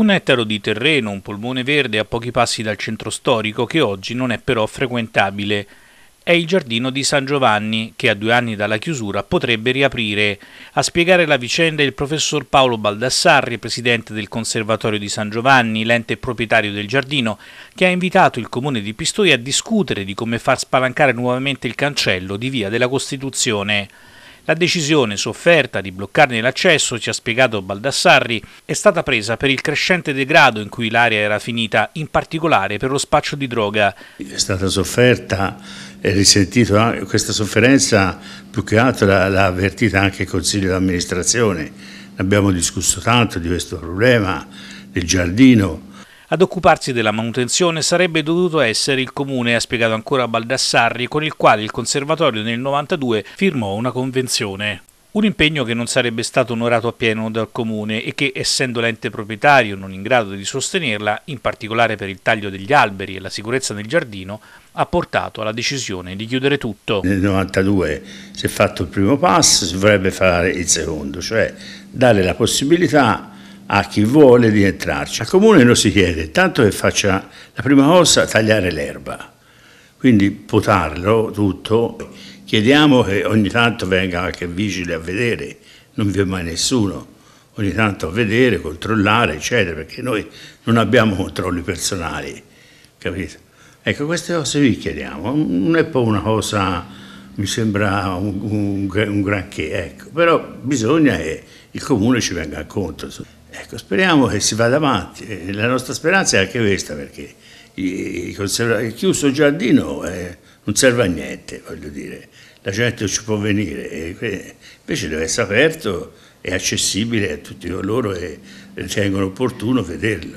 Un ettaro di terreno, un polmone verde a pochi passi dal centro storico che oggi non è però frequentabile. È il giardino di San Giovanni che a due anni dalla chiusura potrebbe riaprire. A spiegare la vicenda il professor Paolo Baldassarri, presidente del Conservatorio di San Giovanni, l'ente proprietario del giardino, che ha invitato il comune di Pistoia a discutere di come far spalancare nuovamente il cancello di via della Costituzione. La decisione, sofferta di bloccarne l'accesso, ci ha spiegato Baldassarri, è stata presa per il crescente degrado in cui l'area era finita, in particolare per lo spaccio di droga. È stata sofferta e risentito anche questa sofferenza, più che altro l'ha avvertita anche il Consiglio d'amministrazione. Abbiamo discusso tanto di questo problema, del giardino, ad occuparsi della manutenzione sarebbe dovuto essere il comune, ha spiegato ancora Baldassarri, con il quale il conservatorio nel 92 firmò una convenzione. Un impegno che non sarebbe stato onorato appieno dal comune e che, essendo l'ente proprietario non in grado di sostenerla, in particolare per il taglio degli alberi e la sicurezza nel giardino, ha portato alla decisione di chiudere tutto. Nel 1992 si è fatto il primo passo, si vorrebbe fare il secondo, cioè dare la possibilità a chi vuole di entrarci. Al comune non si chiede tanto che faccia la prima cosa tagliare l'erba, quindi potarlo tutto. Chiediamo che ogni tanto venga anche vigile a vedere, non vi è mai nessuno, ogni tanto a vedere, controllare, eccetera, perché noi non abbiamo controlli personali, capito? Ecco, queste cose vi chiediamo, non è poi una cosa, mi sembra un, un, un granché, ecco, però bisogna che il comune ci venga a conto. Ecco, speriamo che si vada avanti. Eh, la nostra speranza è anche questa, perché il chiuso giardino eh, non serve a niente, voglio dire. La gente non ci può venire, e invece deve essere aperto e accessibile a tutti coloro che ritengono opportuno vederlo.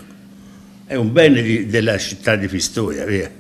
È un bene di, della città di Pistoia, via.